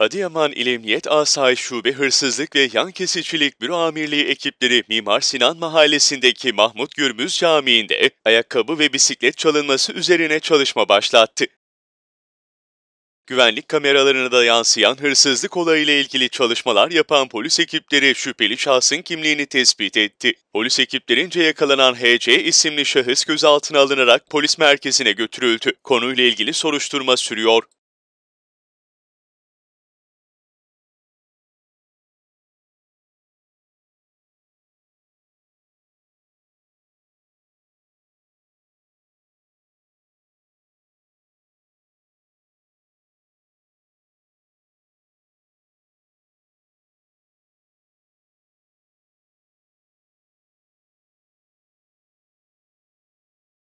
Adıyaman İl Emniyet Asayiş Şube Hırsızlık ve Yan Kesicilik Büro Amirliği ekipleri Mimar Sinan Mahallesi'ndeki Mahmut Gürmüz Camii'nde ayakkabı ve bisiklet çalınması üzerine çalışma başlattı. Güvenlik kameralarına da yansıyan hırsızlık olayıyla ilgili çalışmalar yapan polis ekipleri şüpheli şahsın kimliğini tespit etti. Polis ekiplerince yakalanan HC isimli şahıs gözaltına alınarak polis merkezine götürüldü. Konuyla ilgili soruşturma sürüyor.